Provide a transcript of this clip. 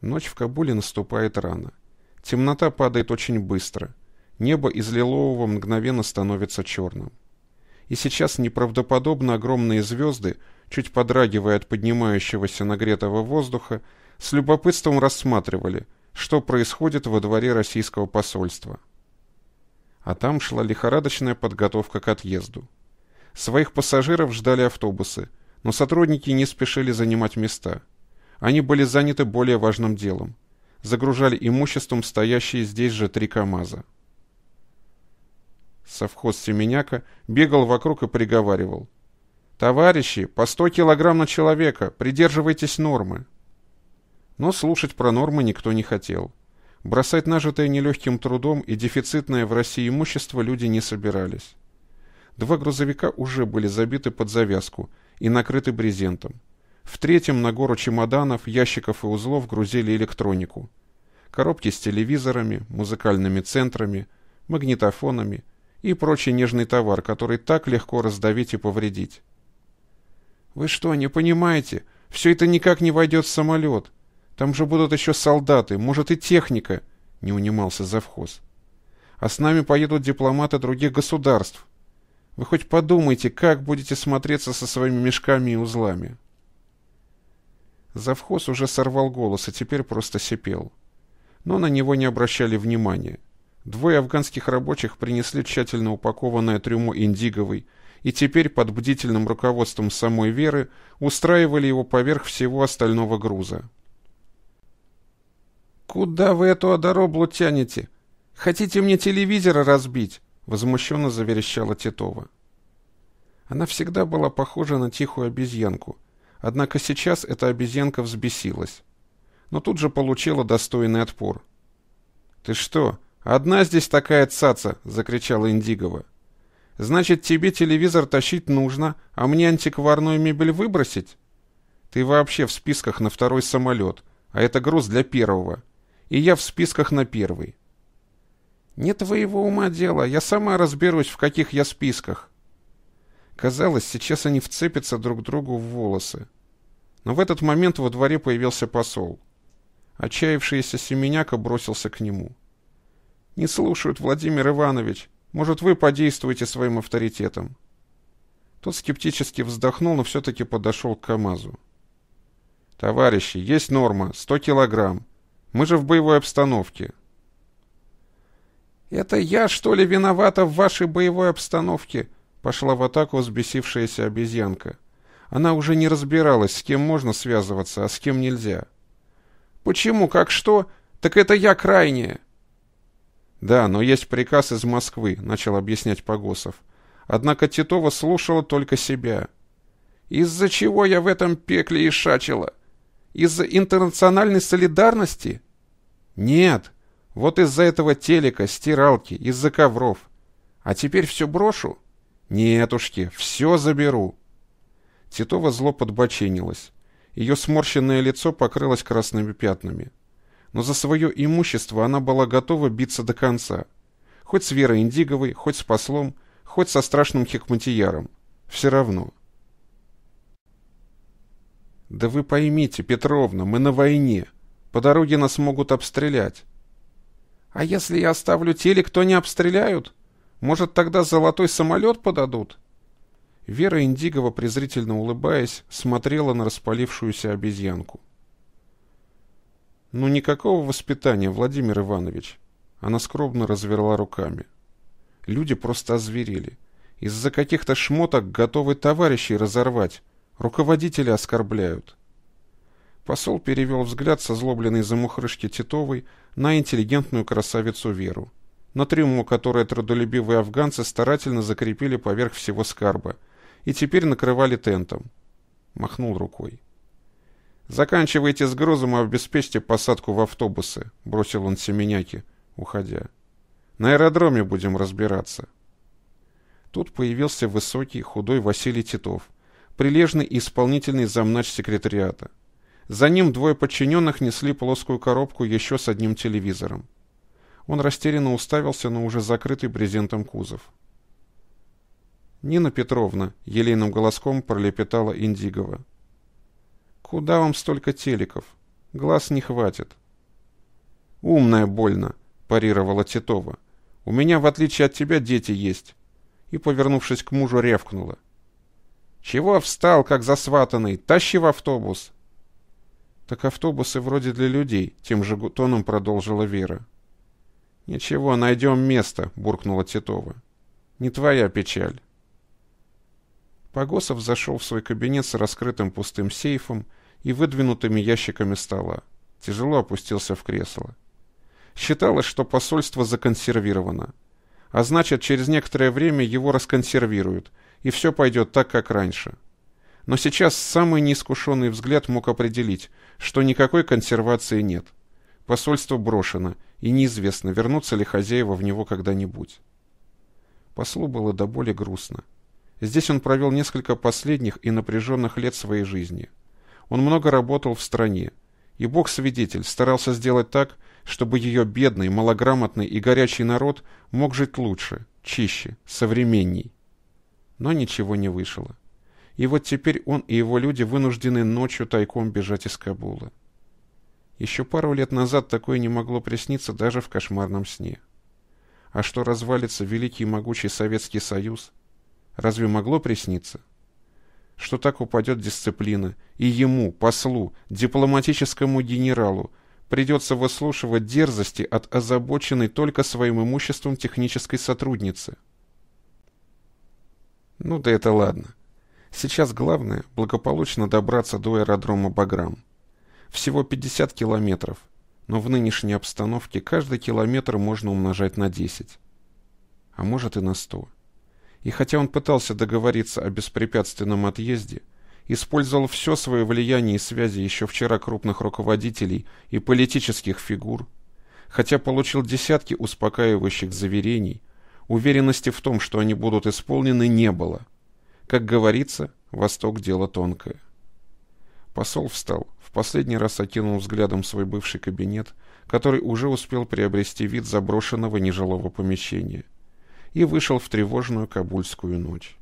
Ночь в Кабуле наступает рано. Темнота падает очень быстро. Небо из лилового мгновенно становится черным. И сейчас неправдоподобно огромные звезды, чуть подрагивая от поднимающегося нагретого воздуха, с любопытством рассматривали, что происходит во дворе российского посольства. А там шла лихорадочная подготовка к отъезду. Своих пассажиров ждали автобусы, но сотрудники не спешили занимать места – они были заняты более важным делом. Загружали имуществом стоящие здесь же три КАМАЗа. Совхоз Семеняка бегал вокруг и приговаривал. «Товарищи, по 100 килограмм на человека, придерживайтесь нормы». Но слушать про нормы никто не хотел. Бросать нажитое нелегким трудом и дефицитное в России имущество люди не собирались. Два грузовика уже были забиты под завязку и накрыты брезентом. В третьем на гору чемоданов, ящиков и узлов грузили электронику. Коробки с телевизорами, музыкальными центрами, магнитофонами и прочий нежный товар, который так легко раздавить и повредить. «Вы что, не понимаете? Все это никак не войдет в самолет. Там же будут еще солдаты, может и техника», — не унимался завхоз. «А с нами поедут дипломаты других государств. Вы хоть подумайте, как будете смотреться со своими мешками и узлами». Завхоз уже сорвал голос и теперь просто сипел. Но на него не обращали внимания. Двое афганских рабочих принесли тщательно упакованное трюмо индиговой и теперь под бдительным руководством самой Веры устраивали его поверх всего остального груза. «Куда вы эту одороблу тянете? Хотите мне телевизора разбить?» — возмущенно заверещала Титова. Она всегда была похожа на тихую обезьянку — Однако сейчас эта обезьянка взбесилась. Но тут же получила достойный отпор. «Ты что, одна здесь такая цаца?» — закричала Индигова. «Значит, тебе телевизор тащить нужно, а мне антикварную мебель выбросить? Ты вообще в списках на второй самолет, а это груз для первого. И я в списках на первый». «Не твоего ума дело, я сама разберусь, в каких я списках. Казалось, сейчас они вцепятся друг другу в волосы. Но в этот момент во дворе появился посол. Отчаявшийся Семеняка бросился к нему. «Не слушают, Владимир Иванович. Может, вы подействуете своим авторитетом?» Тот скептически вздохнул, но все-таки подошел к КамАЗу. «Товарищи, есть норма — сто килограмм. Мы же в боевой обстановке». «Это я, что ли, виновата в вашей боевой обстановке?» Пошла в атаку взбесившаяся обезьянка. Она уже не разбиралась, с кем можно связываться, а с кем нельзя. «Почему? Как что? Так это я крайняя!» «Да, но есть приказ из Москвы», — начал объяснять Погосов. Однако Титова слушала только себя. «Из-за чего я в этом пекле и шачила? Из-за интернациональной солидарности?» «Нет, вот из-за этого телека, стиралки, из-за ковров. А теперь все брошу?» «Нетушки, все заберу!» Титова зло подбоченилась. Ее сморщенное лицо покрылось красными пятнами. Но за свое имущество она была готова биться до конца. Хоть с Верой Индиговой, хоть с послом, хоть со страшным хикматияром. Все равно. «Да вы поймите, Петровна, мы на войне. По дороге нас могут обстрелять». «А если я оставлю телек, то не обстреляют?» Может, тогда золотой самолет подадут?» Вера Индигова, презрительно улыбаясь, смотрела на распалившуюся обезьянку. «Ну, никакого воспитания, Владимир Иванович!» Она скромно разверла руками. «Люди просто озверели. Из-за каких-то шмоток готовы товарищей разорвать. Руководители оскорбляют». Посол перевел взгляд со злобленной замухрышки Титовой на интеллигентную красавицу Веру на трюму, которое трудолюбивые афганцы старательно закрепили поверх всего скарба, и теперь накрывали тентом. Махнул рукой. «Заканчивайте с грузом и обеспечьте посадку в автобусы», — бросил он Семеняке, уходя. «На аэродроме будем разбираться». Тут появился высокий, худой Василий Титов, прилежный и исполнительный замнач секретариата. За ним двое подчиненных несли плоскую коробку еще с одним телевизором. Он растерянно уставился на уже закрытый брезентом кузов. Нина Петровна елейным голоском пролепетала Индигова. «Куда вам столько телеков? Глаз не хватит». «Умная больно», — парировала Титова. «У меня, в отличие от тебя, дети есть». И, повернувшись к мужу, рявкнула. «Чего встал, как засватанный? Тащи в автобус!» «Так автобусы вроде для людей», — тем же тоном продолжила Вера. «Ничего, найдем место», — буркнула Титова. «Не твоя печаль». Погосов зашел в свой кабинет с раскрытым пустым сейфом и выдвинутыми ящиками стола. Тяжело опустился в кресло. Считалось, что посольство законсервировано. А значит, через некоторое время его расконсервируют, и все пойдет так, как раньше. Но сейчас самый неискушенный взгляд мог определить, что никакой консервации нет. Посольство брошено — и неизвестно, вернутся ли хозяева в него когда-нибудь. Послу было до боли грустно. Здесь он провел несколько последних и напряженных лет своей жизни. Он много работал в стране, и Бог-свидетель старался сделать так, чтобы ее бедный, малограмотный и горячий народ мог жить лучше, чище, современней. Но ничего не вышло. И вот теперь он и его люди вынуждены ночью тайком бежать из Кабула. Еще пару лет назад такое не могло присниться даже в кошмарном сне. А что развалится великий и могучий Советский Союз? Разве могло присниться? Что так упадет дисциплина, и ему, послу, дипломатическому генералу, придется выслушивать дерзости от озабоченной только своим имуществом технической сотрудницы. Ну да это ладно. Сейчас главное благополучно добраться до аэродрома Баграм. Всего 50 километров, но в нынешней обстановке каждый километр можно умножать на 10. А может и на 100. И хотя он пытался договориться о беспрепятственном отъезде, использовал все свое влияние и связи еще вчера крупных руководителей и политических фигур, хотя получил десятки успокаивающих заверений, уверенности в том, что они будут исполнены, не было. Как говорится, Восток – дело тонкое. Посол встал, в последний раз окинул взглядом свой бывший кабинет, который уже успел приобрести вид заброшенного нежилого помещения, и вышел в тревожную кабульскую ночь.